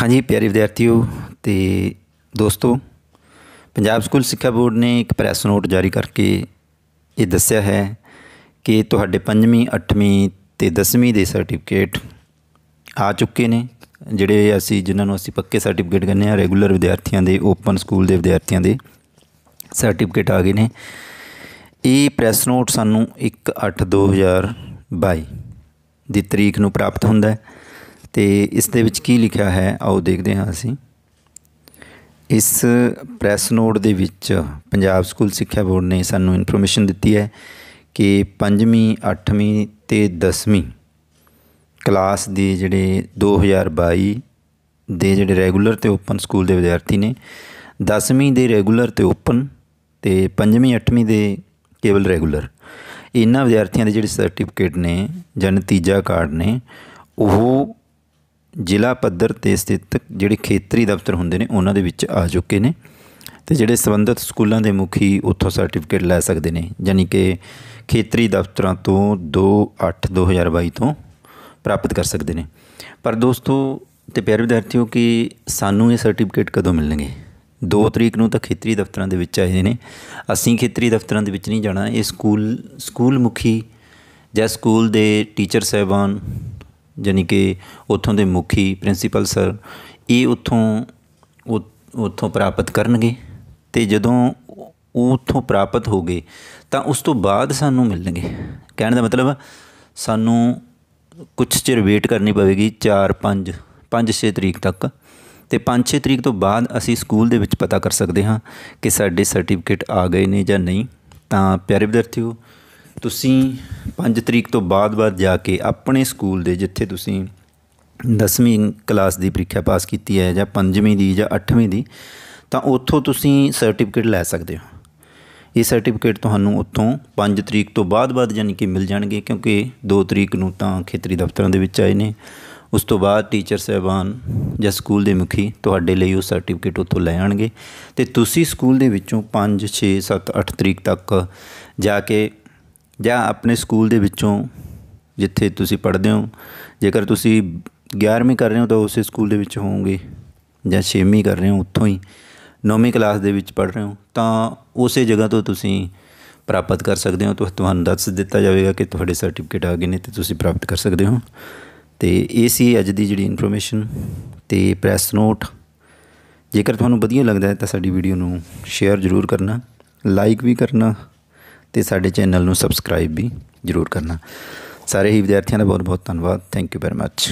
ਹਾਂਜੀ ਪਿਆਰੇ ਵਿਦਿਆਰਥੀਓ ਤੇ ਦੋਸਤੋ ਪੰਜਾਬ ਸਕੂਲ ਸਿੱਖਿਆ ਬੋਰਡ ਨੇ ਇੱਕ ਪ੍ਰੈਸ ਨੋਟ ਜਾਰੀ ਕਰਕੇ ਇਹ ਦੱਸਿਆ ਹੈ ਕਿ ਤੁਹਾਡੇ 5ਵੀਂ 8ਵੀਂ ਤੇ 10ਵੀਂ ਦੇ ਸਰਟੀਫਿਕੇਟ ਆ ਚੁੱਕੇ ਨੇ ਜਿਹੜੇ ਅਸੀਂ ਜਿਨ੍ਹਾਂ ਨੂੰ ਅਸੀਂ ਪੱਕੇ ਸਰਟੀਫਿਕੇਟ ਕਹਿੰਦੇ ਆ ਰੈਗੂਲਰ ਵਿਦਿਆਰਥੀਆਂ ਦੇ ਓਪਨ ਸਕੂਲ ਦੇ ਵਿਦਿਆਰਥੀਆਂ ਦੇ ਸਰਟੀਫਿਕੇਟ ਆ ਗਏ ਨੇ ਇਹ ਪ੍ਰੈਸ ਨੋਟ ਸਾਨੂੰ 1/8/2022 ਦੀ ਤਰੀਕ ਨੂੰ ਪ੍ਰਾਪਤ ਹੁੰਦਾ ਹੈ ਤੇ ਇਸ ਦੇ ਵਿੱਚ ਕੀ ਲਿਖਿਆ ਹੈ ਆਓ ਦੇਖਦੇ ਹਾਂ ਅਸੀਂ ਇਸ ਪ੍ਰੈਸ ਨੋਟ ਦੇ ਵਿੱਚ ਪੰਜਾਬ ਸਕੂਲ ਸਿੱਖਿਆ ਬੋਰਡ ਨੇ ਸਾਨੂੰ ਇਨਫੋਰਮੇਸ਼ਨ ਦਿੱਤੀ ਹੈ ਕਿ 5ਵੀਂ 8ਵੀਂ ਤੇ 10ਵੀਂ ਕਲਾਸ ਦੇ ਜਿਹੜੇ 2022 ਦੇ ਜਿਹੜੇ ਰੈਗੂਲਰ ਤੇ ਓਪਨ ਸਕੂਲ ਦੇ ਵਿਦਿਆਰਥੀ ਨੇ 10ਵੀਂ ਦੇ ਰੈਗੂਲਰ ਤੇ ਓਪਨ ਤੇ 5ਵੀਂ 8ਵੀਂ ਦੇ ਕੇਵਲ ਰੈਗੂਲਰ ਇਹਨਾਂ ਵਿਦਿਆਰਥੀਆਂ ਦੇ ਜਿਹੜੇ ਸਰਟੀਫਿਕੇਟ ਨੇ ਜਾਂ ਨਤੀਜਾ ਕਾਰਡ ਨੇ ਉਹ ਜ਼ਿਲ੍ਹਾ ਪੱਧਰ ਤੇ ਸਥਿਤ ਜਿਹੜੇ ਖੇਤਰੀ ਦਫ਼ਤਰ ਹੁੰਦੇ ਨੇ ਉਹਨਾਂ ਦੇ ਵਿੱਚ ਆ ਚੁੱਕੇ ਨੇ ਤੇ ਜਿਹੜੇ ਸੰਬੰਧਿਤ ਸਕੂਲਾਂ ਦੇ ਮੁਖੀ ਉੱਥੋਂ ਸਰਟੀਫਿਕੇਟ ਲੈ ਸਕਦੇ ਨੇ ਯਾਨੀ ਕਿ ਖੇਤਰੀ ਦਫ਼ਤਰਾਂ ਤੋਂ 8 2022 ਤੋਂ ਪ੍ਰਾਪਤ ਕਰ ਸਕਦੇ ਨੇ ਪਰ ਦੋਸਤੋ ਤੇ ਪਿਆਰੇ ਵਿਦਿਆਰਥੀਓ ਕਿ ਸਾਨੂੰ ਇਹ ਸਰਟੀਫਿਕੇਟ ਕਦੋਂ ਮਿਲਣਗੇ 2 ਤਰੀਕ ਨੂੰ ਤਾਂ ਖੇਤਰੀ ਦਫ਼ਤਰਾਂ ਦੇ ਵਿੱਚ ਆਏ ਨੇ ਅਸੀਂ ਖੇਤਰੀ ਦਫ਼ਤਰਾਂ ਦੇ ਵਿੱਚ ਨਹੀਂ ਜਾਣਾ ਇਹ ਸਕੂਲ ਸਕੂਲ ਮੁਖੀ ਜਾਂ ਸਕੂਲ ਦੇ ਟੀਚਰ ਸਹਿਬਾਨ ਜਾਨੀ ਕਿ ਉੱਥੋਂ ਦੇ ਮੁਖੀ ਪ੍ਰਿੰਸੀਪਲ ਸਰ ਇਹ ਉੱਥੋਂ ਉੱਥੋਂ ਪ੍ਰਾਪਤ ਕਰਨਗੇ ਤੇ ਜਦੋਂ ਉੱਥੋਂ ਪ੍ਰਾਪਤ ਹੋ ਗਏ ਤਾਂ ਉਸ ਤੋਂ ਬਾਅਦ ਸਾਨੂੰ ਮਿਲਣਗੇ ਕਹਿਣ ਦਾ ਮਤਲਬ ਸਾਨੂੰ ਕੁਝ ਚਿਰ ਵੇਟ ਕਰਨੀ ਪਵੇਗੀ 4 5 5 6 ਤਰੀਕ ਤੱਕ ਤੇ 5-6 ਤਰੀਕ ਤੋਂ ਬਾਅਦ ਅਸੀਂ ਸਕੂਲ ਦੇ ਵਿੱਚ ਪਤਾ ਕਰ ਸਕਦੇ ਹਾਂ ਕਿ ਸਾਡੇ ਸਰਟੀਫਿਕੇਟ ਆ ਗਏ ਨੇ ਜਾਂ ਨਹੀਂ ਤਾਂ ਪਿਆਰੇ ਵਿਦਿਆਰਥੀਓ ਤੁਸੀਂ 5 ਤਰੀਕ ਤੋਂ ਬਾਅਦ-ਬਾਅਦ ਜਾ ਕੇ ਆਪਣੇ ਸਕੂਲ ਦੇ ਜਿੱਥੇ ਤੁਸੀਂ 10ਵੀਂ ਕਲਾਸ ਦੀ ਪ੍ਰੀਖਿਆ ਪਾਸ ਕੀਤੀ ਹੈ ਜਾਂ 5ਵੀਂ ਦੀ ਜਾਂ 8ਵੀਂ ਦੀ ਤਾਂ ਉੱਥੋਂ ਤੁਸੀਂ ਸਰਟੀਫਿਕੇਟ ਲੈ ਸਕਦੇ ਹੋ ਇਹ ਸਰਟੀਫਿਕੇਟ ਤੁਹਾਨੂੰ ਉੱਥੋਂ 5 ਤਰੀਕ ਤੋਂ ਬਾਅਦ-ਬਾਅਦ ਯਾਨੀ ਕਿ ਮਿਲ ਜਾਣਗੇ ਕਿਉਂਕਿ 2 ਤਰੀਕ ਨੂੰ ਤਾਂ ਖੇਤਰੀ ਦਫ਼ਤਰਾਂ ਦੇ ਵਿੱਚ ਆਏ ਨੇ ਉਸ ਤੋਂ ਬਾਅਦ ਟੀਚਰ ਸਹਿਬਾਨ ਜਾਂ ਸਕੂਲ ਦੇ ਮੁਖੀ ਤੁਹਾਡੇ ਲਈ ਉਹ ਸਰਟੀਫਿਕੇਟ ਉੱਥੋਂ ਲੈ ਆਣਗੇ ਤੇ ਤੁਸੀਂ ਸਕੂਲ ਦੇ ਵਿੱਚੋਂ 5 6 7 8 ਤਰੀਕ ਤੱਕ ਜਾ ਕੇ ਜਾਂ ਆਪਣੇ ਸਕੂਲ ਦੇ ਵਿੱਚੋਂ ਜਿੱਥੇ ਤੁਸੀਂ ਪੜ੍ਹਦੇ ਹੋ ਜੇਕਰ ਤੁਸੀਂ 11ਵੀਂ ਕਰ ਰਹੇ ਹੋ ਤਾਂ ਉਸੇ ਸਕੂਲ ਦੇ ਵਿੱਚ ਹੋਵੋਗੇ ਜਾਂ 6ਵੀਂ ਕਰ ਰਹੇ ਹੋ ਉੱਥੋਂ ਹੀ 9ਵੀਂ ਕਲਾਸ ਦੇ ਵਿੱਚ ਪੜ੍ਹ ਰਹੇ ਹੋ ਤਾਂ ਉਸੇ ਜਗ੍ਹਾ ਤੋਂ ਤੁਸੀਂ ਪ੍ਰਾਪਤ ਕਰ ਸਕਦੇ ਹੋ ਤੁਹਾਨੂੰ ਦੱਸ ਦਿੱਤਾ ਜਾਵੇਗਾ ਕਿ ਤੁਹਾਡੇ ਸਰਟੀਫਿਕੇਟ ਆ ਗਏ ਨੇ ਤੇ ਤੁਸੀਂ ਪ੍ਰਾਪਤ ਕਰ ਸਕਦੇ ਹੋ ਤੇ ਇਹ ਸੀ ਅੱਜ ਦੀ ਜਿਹੜੀ ਇਨਫੋਰਮੇਸ਼ਨ ਤੇ ਪ੍ਰੈਸ ਨੋਟ ਜੇਕਰ ਤੁਹਾਨੂੰ ਵਧੀਆ ਲੱਗਦਾ ਹੈ ਤਾਂ ਸਾਡੀ ਵੀਡੀਓ ਨੂੰ ਸ਼ੇਅਰ ਜ਼ਰੂਰ ਕਰਨਾ ਲਾਈਕ ਵੀ ਕਰਨਾ ਤੇ ਸਾਡੇ ਚੈਨਲ ਨੂੰ ਸਬਸਕ੍ਰਾਈਬ ਵੀ ਜ਼ਰੂਰ ਕਰਨਾ ਸਾਰੇ ਹੀ ਵਿਦਿਆਰਥੀਆਂ ਦਾ ਬਹੁਤ ਬਹੁਤ ਧੰਨਵਾਦ ਥੈਂਕ ਯੂ ਵੈਰੀ ਮੱਚ